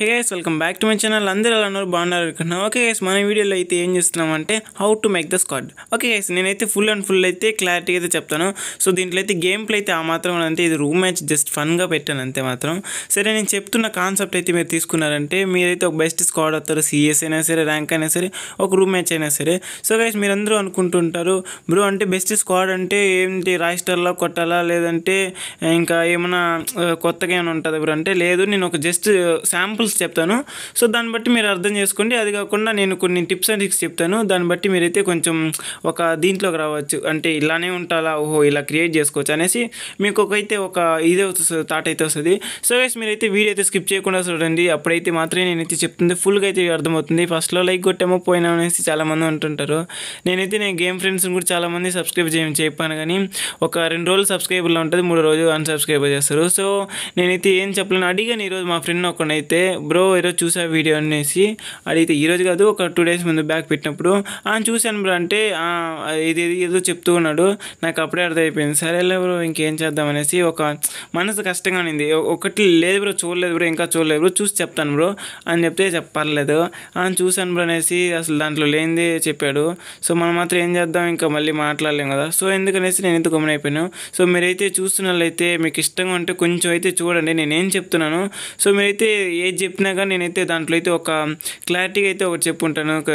hey guys welcome back to my channel అందరూ ఎలా ఉన్నారు బాగున్నారు అనుకుంటున్నాను ఓకే గైస్ మన వీడియోలో అయితే ఏం చేస్తున్నామంటే how to make the squad okay guys నేనైతే ఫుల్ అండ్ ఫుల్ అయితే క్లారిటీ అయితే చెప్తాను సో దీంట్లో అయితే గేమ్ ప్లే అయితే ఆ మాత్రం అంటే ఇది రూమ్ మ్యాచ్ జస్ట్ ఫన్గా పెట్టాను అంతే మాత్రం సరే నేను చెప్తున్న కాన్సెప్ట్ అయితే మీరు తీసుకున్నారంటే మీరైతే ఒక బెస్ట్ స్క్వాడ్ అవుతారు సిఎస్ అయినా సరే ర్యాంక్ అయినా సరే ఒక రూమ్ మ్యాచ్ అయినా సరే సో గైస్ మీరందరూ అనుకుంటుంటారు బ్రో అంటే బెస్ట్ స్క్వాడ్ అంటే ఏంటి రాయిస్టర్లో కొట్టాలా లేదంటే ఇంకా ఏమైనా కొత్తగా ఏమైనా ఉంటుంది బ్రో అంటే లేదు నేను ఒక జస్ట్ శాంపుల్ uh, రూల్స్ చెప్తాను సో దాన్ని బట్టి మీరు అర్థం చేసుకోండి అది కాకుండా నేను కొన్ని టిప్స్ అండ్ ట్రిక్స్ చెప్తాను దాన్ని బట్టి మీరైతే కొంచెం ఒక దీంట్లోకి రావచ్చు అంటే ఇలానే ఉంటాలా ఓహో ఇలా క్రియేట్ చేసుకోవచ్చు అనేసి మీకు ఒకైతే ఒక ఇదే వస్తుంది థాట్ అయితే వస్తుంది సో గైస్ మీరైతే వీడియో అయితే స్కిప్ చేయకుండా చూడండి అప్పుడైతే మాత్రమే నేనైతే చెప్తుంది ఫుల్గా అయితే అర్థమవుతుంది ఫస్ట్లో లైక్ కొట్టేమో పోయినా అనేసి చాలామంది అంటుంటారు నేనైతే నేను గేమ్ ఫ్రెండ్స్ని కూడా చాలామంది సబ్స్క్రైబ్ చేయ చెప్పాను కానీ ఒక రెండు రోజులు సబ్స్క్రైబర్లో ఉంటుంది మూడు రోజులు అన్సబ్స్క్రైబ్ చేస్తారు సో నేనైతే ఏం చెప్పలేను అడిగాను ఈరోజు మా ఫ్రెండ్ ఒకనైతే బ్రో ఈరోజు చూసా వీడియో అనేసి అడిగితే ఈరోజు కాదు ఒక టూ డేస్ ముందు బ్యాగ్ పెట్టినప్పుడు ఆయన చూశాను బ్రో అంటే ఇది ఏదో చెప్తూ ఉన్నాడు నాకు అప్పుడే అర్థమైపోయింది సరే బ్రో ఇంకేం చేద్దాం అనేసి ఒక మనసు కష్టంగా ఉంది ఒకటి లేదు బ్రో చూడలేదు బ్రో ఇంకా చూడలేదు బ్రో చూసి చెప్తాను బ్రో అని చెప్తే చెప్పర్లేదు ఆయన చూశాను బ్రో అనేసి అసలు దాంట్లో లేనిది చెప్పాడు సో మనం మాత్రం ఏం చేద్దాం ఇంకా మళ్ళీ మాట్లాడలేం కదా సో ఎందుకనేసి నేను ఎందుకు గమని అయిపోయాను సో మీరైతే చూస్తున్నట్లయితే మీకు ఇష్టంగా ఉంటే కొంచెం అయితే చూడండి నేనేం చెప్తున్నాను సో మీరైతే ఏజ్ చెప్పినా కానీ నేనైతే దాంట్లో అయితే ఒక క్లారిటీగా అయితే ఒకటి చెప్పుకుంటాను ఒక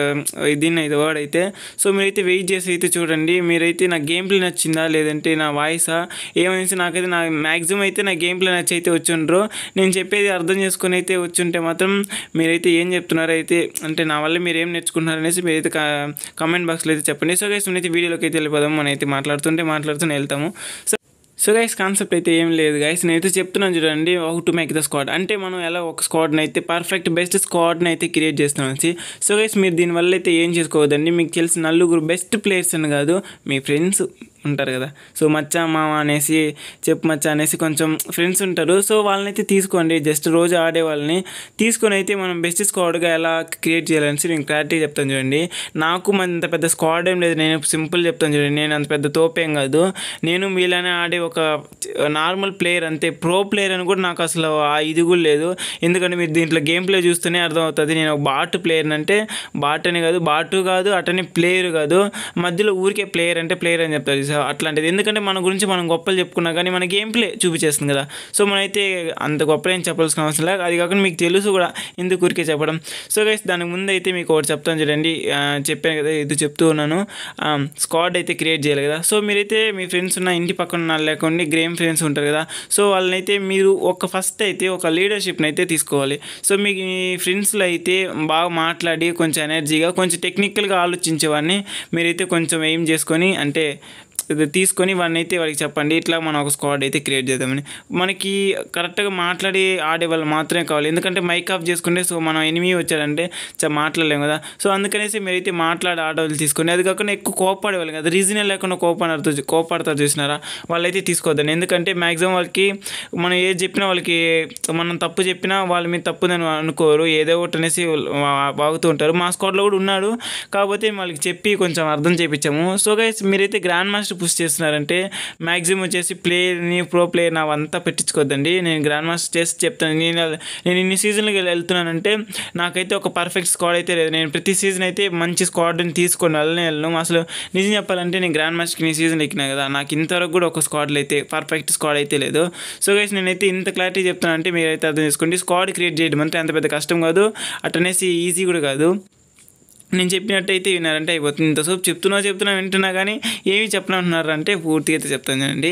దీన్ని అయితే వర్డ్ అయితే సో మీరైతే వెయిట్ చేసి అయితే చూడండి మీరైతే నా గేమ్ ప్లే నచ్చిందా లేదంటే నా వాయిసా ఏమైనా నాకైతే నా మ్యాక్సిమం అయితే నా గేమ్ ప్లే నచ్చి అయితే వచ్చిండ్రు నేను చెప్పేది అర్థం చేసుకుని అయితే వచ్చుంటే మాత్రం మీరైతే ఏం చెప్తున్నారు అయితే అంటే నా వల్ల మీరు ఏం నేర్చుకున్నారు అనేసి మీరైతే కమెంట్ బాక్స్లో అయితే చెప్పండి సో గైస్ నేనైతే వీడియోలోకి అయితే వెళ్ళిపోదాం మనం అయితే మాట్లాడుతుంటే మాట్లాడుతూనే వెళ్తాము సో సో గైస్ కాన్సెప్ట్ అయితే ఏం లేదు గైస్ నేనైతే చెప్తున్నాను చూడండి how to make the squad అంటే మనం ఎలా ఒక స్క్వాడ్ని అయితే పర్ఫెక్ట్ బెస్ట్ స్క్వాడ్ని అయితే క్రియేట్ చేస్తున్నాను సో గైస్ మీరు దీనివల్ల అయితే ఏం చేసుకోవద్దండి మీకు తెలిసిన నలుగురు బెస్ట్ ప్లేయర్స్ అని కాదు మీ ఫ్రెండ్స్ ఉంటారు కదా సో మచ్చా మామ అనేసి చెప్పు మచ్చ అనేసి కొంచెం ఫ్రెండ్స్ ఉంటారు సో వాళ్ళనైతే తీసుకోండి జస్ట్ రోజు ఆడే వాళ్ళని తీసుకొని అయితే మనం బెస్ట్ స్క్వాడ్గా ఎలా క్రియేట్ చేయాలనేసి నేను క్లారిటీ చెప్తాను చూడండి నాకు అంత పెద్ద స్క్వాడ్ ఏం లేదు నేను సింపుల్ చెప్తాను చూడండి నేను అంత పెద్ద తోపేం కాదు నేను మీలానే ఆడే ఒక నార్మల్ ప్లేయర్ అంతే ప్రో ప్లేయర్ అని కూడా నాకు అసలు ఆ ఇది కూడా లేదు ఎందుకంటే మీరు దీంట్లో గేమ్ ప్లే చూస్తేనే అర్థమవుతుంది నేను ఒక బాట్ ప్లేయర్ అంటే బాట్ అని కాదు బాటు కాదు అటని ప్లేయర్ కాదు మధ్యలో ఊరికే ప్లేయర్ అంటే ప్లేయర్ అని చెప్తారు అట్లాంటిది ఎందుకంటే మన గురించి మనం గొప్పలు చెప్పుకున్నా కానీ మన గేమ్ ప్లే చూపించేస్తుంది కదా సో మనైతే అంత గొప్పలేం చెప్పాల్సిన అవసరం లేదు అది కాకుండా మీకు తెలుసు కూడా ఎందుకు ఊరికే చెప్పడం సో గైస్ దానికి ముందు అయితే మీకు ఒకటి చెప్తాను చూడండి చెప్పాను కదా ఇది చెప్తూ ఉన్నాను స్క్వాడ్ అయితే క్రియేట్ చేయాలి కదా సో మీరైతే మీ ఫ్రెండ్స్ ఉన్న ఇంటి పక్కన ఉన్న లేకుండా గ్రేమ్ ఫ్రెండ్స్ ఉంటారు కదా సో వాళ్ళనైతే మీరు ఒక ఫస్ట్ అయితే ఒక లీడర్షిప్ని అయితే తీసుకోవాలి సో మీ ఫ్రెండ్స్లో అయితే బాగా మాట్లాడి కొంచెం ఎనర్జీగా కొంచెం టెక్నికల్గా ఆలోచించేవాడిని మీరైతే కొంచెం ఎయిమ్ చేసుకొని అంటే తీసుకొని వాడిని అయితే వాడికి చెప్పండి ఇట్లా మనం ఒక స్క్వాడ్ అయితే క్రియేట్ చేద్దామని మనకి కరెక్ట్గా మాట్లాడి ఆడే వాళ్ళు మాత్రమే కావాలి ఎందుకంటే మైక్ ఆఫ్ చేసుకుంటే సో మనం ఎనిమి వచ్చాడంటే మాట్లాడలేము కదా సో అందుకనేసి మీరైతే మాట్లాడే ఆడవాళ్ళు తీసుకొని అది కాకుండా ఎక్కువ కోపాడేవాళ్ళు కదా రీజనే లేకుండా కోపాడతారు కోపాడతారు చూసినారా వాళ్ళైతే తీసుకోవద్దని ఎందుకంటే మ్యాక్సిమం వాళ్ళకి మనం ఏది చెప్పినా వాళ్ళకి మనం తప్పు చెప్పినా వాళ్ళ మీద తప్పుదని అనుకోరు ఏదో ఒకటి అనేసి బాగుతూ ఉంటారు మా స్క్వాడ్లో కూడా ఉన్నాడు కాకపోతే వాళ్ళకి చెప్పి కొంచెం అర్థం చేయించాము సో గైస్ మీరైతే గ్రాండ్ మాస్టర్ పుష్ చేస్తున్నారంటే మ్యాక్సిమం వచ్చేసి ప్లేయర్ని ప్రో ప్లేయర్ అంతా పెట్టించుకోవద్దండి నేను గ్రాండ్ మాస్టర్ చేసి చెప్తాను నేను నేను ఇన్ని సీజన్లకి వెళ్తున్నానంటే నాకైతే ఒక పర్ఫెక్ట్ స్క్వాడ్ అయితే లేదు నేను ప్రతి సీజన్ అయితే మంచి స్క్వాడ్ని తీసుకొని వెళ్ళనే వెళ్ళను అసలు నిజం చెప్పాలంటే నేను గ్రాండ్ మాస్టర్కి ఈ సీజన్ ఎక్కినా కదా నాకు ఇంతవరకు కూడా ఒక స్క్వాడ్లు అయితే పర్ఫెక్ట్ స్క్వాడ్ అయితే లేదు సో గైస్ నేనైతే ఇంత క్లారిటీ చెప్తానంటే మీరైతే అర్థం చేసుకోండి స్క్వాడ్ క్రియేట్ చేయడం అంటే ఎంత పెద్ద కష్టం కాదు అనేసి ఈజీ కూడా కాదు నేను చెప్పినట్టయితే వినారంటే అయిపోతుంది ఇంతసేపు చెప్తున్నా చెప్తున్నా వింటున్నా కానీ ఏమి చెప్పనంటున్నారంటే అంటే పూర్తిగా అయితే చెప్తాను అండి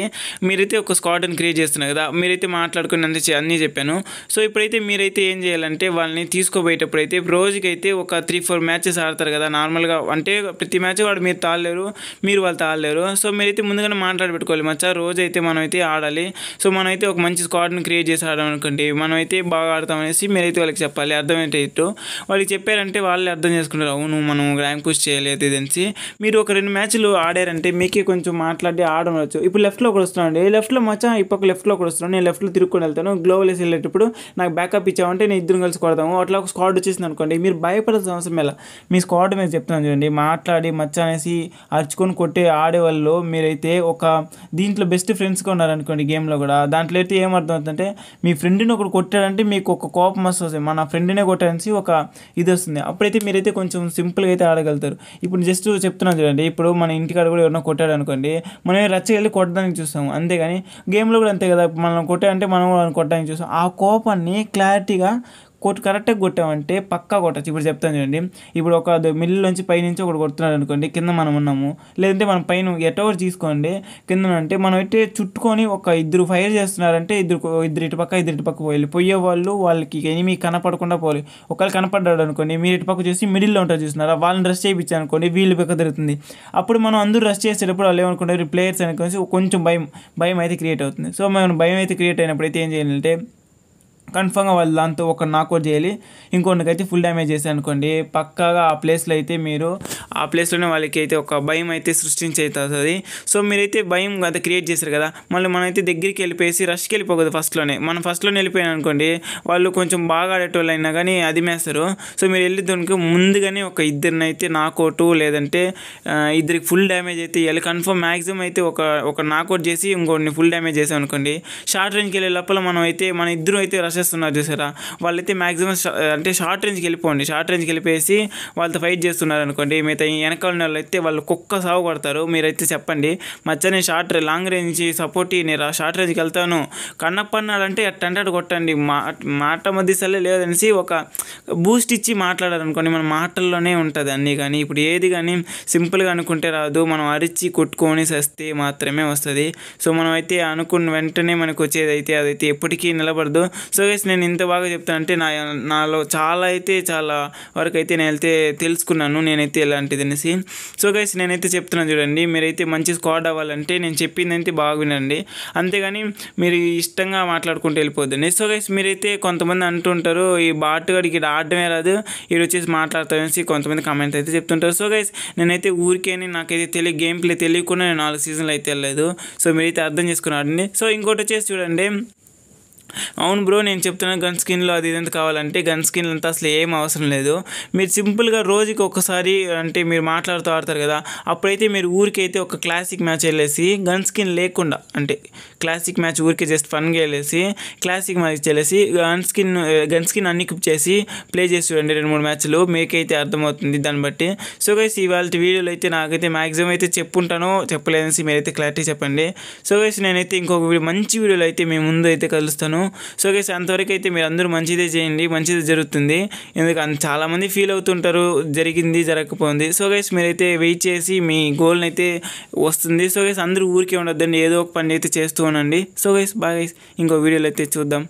మీరైతే ఒక స్క్వాడ్ని క్రియేట్ చేస్తున్నారు కదా మీరైతే మాట్లాడుకుని అంత అన్నీ చెప్పాను సో ఇప్పుడైతే మీరైతే ఏం చేయాలంటే వాళ్ళని తీసుకోబోయేటప్పుడు అయితే రోజుకైతే ఒక త్రీ ఫోర్ మ్యాచెస్ ఆడతారు కదా నార్మల్గా అంటే ప్రతి మ్యాచ్ వాడు మీరు తాళలేరు మీరు వాళ్ళు తాళలేరు సో మీరైతే ముందుగానే మాట్లాడి పెట్టుకోవాలి మచ్చా రోజైతే మనం అయితే ఆడాలి సో మనమైతే ఒక మంచి స్క్వాడ్ని క్రియేట్ చేసి ఆడడం అనుకోండి మనమైతే బాగా ఆడతామనేసి మీరైతే వాళ్ళకి చెప్పాలి అర్థమయ్యేటట్టు వాళ్ళకి చెప్పారంటే వాళ్ళే అర్థం చేసుకుంటారు అవును అవును మనం ర్యాంక్ పుష్ చేయలేదు ఇదనిసి మీరు ఒక రెండు మ్యాచ్లు ఆడారంటే మీకే కొంచెం మాట్లాడి ఆడవచ్చు ఇప్పుడు లెఫ్ట్లో ఒకటి వస్తున్నాడు లెఫ్ట్లో మచ్చా ఇప్పుడు లెఫ్ట్లో ఒకటి వస్తున్నాడు నేను లెఫ్ట్లో తిరుక్కొని వెళ్తాను గ్లోవల్ వేసి వెళ్ళేటప్పుడు నాకు బ్యాకప్ ఇచ్చామంటే నేను ఇద్దరు కలిసి కొడతాము అట్లా ఒక స్క్వాడ్ వచ్చేసింది అనుకోండి మీరు భయపడాల్సిన అవసరం ఎలా మీ స్క్వాడ్ మీద చెప్తాను చూడండి మాట్లాడి మచ్చ అనేసి అరుచుకొని కొట్టే ఆడేవాళ్ళు మీరైతే ఒక దీంట్లో బెస్ట్ ఫ్రెండ్స్గా ఉన్నారనుకోండి గేమ్లో కూడా దాంట్లో అయితే ఏమర్థం అవుతుందంటే మీ ఫ్రెండ్ని ఒకటి కొట్టాడంటే మీకు ఒక కోపం వస్తుంది మన ఫ్రెండ్నే కొట్టాడనేసి ఒక ఇది వస్తుంది అప్పుడైతే మీరైతే కొంచెం సింపుల్గా అయితే ఆడగలుగుతారు ఇప్పుడు జస్ట్ చెప్తున్నాను చూడండి ఇప్పుడు మన ఇంటికాడ కూడా ఎవరైనా కొట్టాడు అనుకోండి మనం రచ్చకి వెళ్ళి కొట్టడానికి అంతే అంతేగాని గేమ్లో కూడా అంతే కదా మనం కొట్టాడంటే మనం కొట్టడానికి చూస్తాం ఆ కోపాన్ని క్లారిటీగా కొట్టు కరెక్ట్గా కొట్టామంటే పక్కా కొట్టచ్చు ఇప్పుడు చెప్తాను చూడండి ఇప్పుడు ఒక మిల్లు నుంచి పైనుంచి ఒకటి కొడుతున్నాడు అనుకోండి కింద మనం ఉన్నాము లేదంటే మనం పైన ఎటో తీసుకోండి కింద అంటే మనం అయితే చుట్టుకొని ఒక ఇద్దరు ఫైర్ చేస్తున్నారంటే ఇద్దరు ఇద్దరు ఇటు పక్క ఇద్దరు ఇటు పక్క పోయాలి పోయే వాళ్ళు వాళ్ళకి ఏమీ కనపడకుండా పోవాలి ఒకళ్ళు కనపడ్డాడు అనుకోండి మీరు ఇటు పక్క చూసి మిడిల్లో ఉంటారు చూస్తున్నారా వాళ్ళని రెస్ట్ చేయించారు అనుకోండి వీళ్ళు పక్క దొరుకుతుంది అప్పుడు మనం అందరూ రెస్ట్ చేసేటప్పుడు వాళ్ళు ఏమనుకుంటారు ప్లేయర్స్ అనుకోని కొంచెం భయం భయం అయితే క్రియేట్ అవుతుంది సో మనం భయం అయితే క్రియేట్ అయినప్పుడు అయితే ఏం చేయాలంటే కన్ఫామ్గా వాళ్ళు దాంతో ఒక నాకౌట్ చేయాలి అయితే ఫుల్ డ్యామేజ్ చేసే అనుకోండి పక్కగా ఆ ప్లేస్లో అయితే మీరు ఆ ప్లేస్లోనే వాళ్ళకి అయితే ఒక భయం అయితే సృష్టించి సో మీరైతే భయం అది క్రియేట్ చేశారు కదా మళ్ళీ మనమైతే దగ్గరికి వెళ్ళిపోయేసి రష్కి వెళ్ళిపోకూడదు ఫస్ట్లోనే మనం ఫస్ట్లోనే వెళ్ళిపోయాను అనుకోండి వాళ్ళు కొంచెం బాగా ఆడేటోళ్ళు అయినా కానీ అదిమేస్తారు సో మీరు వెళ్ళేదానికి ముందుగానే ఒక ఇద్దరిని అయితే నాకౌట్ లేదంటే ఇద్దరికి ఫుల్ డ్యామేజ్ అయితే వెళ్ళి కన్ఫర్మ్ మ్యాక్సిమం అయితే ఒక ఒక నాకౌట్ చేసి ఇంకోటిని ఫుల్ డ్యామేజ్ చేసాం అనుకోండి షార్ట్ రేంజ్కి వెళ్ళే లోపల మనం అయితే మన ఇద్దరు అయితే రషేస్తున్నారు చూసారా వాళ్ళైతే మ్యాక్సిమం అంటే షార్ట్ రేంజ్కి వెళ్ళిపోండి షార్ట్ రేంజ్కి వెళ్ళిపోయేసి వాళ్ళతో ఫైట్ చేస్తున్నారు అనుకోండి మిగతా అయితే వెనకాల వాళ్ళు అయితే వాళ్ళు కుక్క సాగు కొడతారు మీరైతే చెప్పండి మధ్య నేను షార్ట్ లాంగ్ రేంజ్ సపోర్ట్ నేను షార్ట్ రేంజ్కి వెళ్తాను కన్నప్పన్నాడంటే టంటాడు కొట్టండి మా మాట సరే లేదనేసి ఒక బూస్ట్ ఇచ్చి మాట్లాడారనుకోండి మన మాటల్లోనే ఉంటుంది అన్నీ కానీ ఇప్పుడు ఏది కానీ సింపుల్గా అనుకుంటే రాదు మనం అరిచి కొట్టుకొని సస్తే మాత్రమే వస్తుంది సో మనం అయితే అనుకున్న వెంటనే మనకు వచ్చేది అయితే అదైతే ఎప్పటికీ నిలబడదు సో గైస్ నేను ఇంత బాగా చెప్తానంటే నా నాలో చాలా అయితే చాలా వరకు అయితే నేను అయితే తెలుసుకున్నాను నేనైతే ఇలాంటి ఏంటిది అనేసి సో గైస్ నేనైతే చెప్తున్నాను చూడండి మీరైతే మంచి స్క్వాడ్ అవ్వాలంటే నేను చెప్పింది అయితే వినండి అంతేగాని మీరు ఇష్టంగా మాట్లాడుకుంటూ వెళ్ళిపోద్దండి సో గైస్ మీరైతే కొంతమంది అంటుంటారు ఈ బాట్ ఇక్కడ ఆడటమే రాదు ఈడు వచ్చేసి అనేసి కొంతమంది కమెంట్ అయితే చెప్తుంటారు సో గైస్ నేనైతే ఊరికేని నాకైతే తెలియ గేమ్ ప్లే తెలియకుండా నేను నాలుగు సీజన్లు అయితే వెళ్ళలేదు సో మీరైతే అర్థం చేసుకుని ఆడండి సో ఇంకోటి వచ్చేసి చూడండి అవును బ్రో నేను చెప్తున్నా గన్ స్కిన్లో అది ఇదంతా కావాలంటే గన్ స్కిన్ అంతా అసలు ఏం అవసరం లేదు మీరు సింపుల్గా రోజుకి ఒక్కసారి అంటే మీరు మాట్లాడుతూ ఆడతారు కదా అప్పుడైతే మీరు ఊరికైతే ఒక క్లాసిక్ మ్యాచ్ వెళ్ళేసి గన్ స్కిన్ లేకుండా అంటే క్లాసిక్ మ్యాచ్ ఊరికే జస్ట్ ఫన్గా వెళ్ళేసి క్లాసిక్ మ్యాచ్ వెళ్ళేసి గన్ స్కిన్ గన్ స్కిన్ అన్ని క్లిప్ చేసి ప్లే చేసి చూడండి రెండు మూడు మ్యాచ్లు మీకైతే అర్థమవుతుంది దాన్ని బట్టి సో గైస్ ఇవాళ వీడియోలో అయితే నాకైతే మ్యాక్సిమం అయితే చెప్పుంటానో చెప్పలేదని మీరైతే క్లారిటీ చెప్పండి సో గైస్ నేనైతే ఇంకొక మంచి వీడియోలో అయితే మీ ముందు అయితే కలుస్తాను చేశాను సో గేస్ అంతవరకు అయితే మీరు అందరూ మంచిదే చేయండి మంచిదే జరుగుతుంది ఎందుకంటే చాలామంది ఫీల్ అవుతుంటారు జరిగింది జరగకపోయింది సో గైస్ మీరైతే వెయిట్ చేసి మీ గోల్ని అయితే వస్తుంది సో గేస్ అందరూ ఊరికే ఉండొద్దండి ఏదో ఒక పని అయితే చేస్తూ ఉండండి సో గైస్ బాగా ఇంకో వీడియోలో అయితే చూద్దాం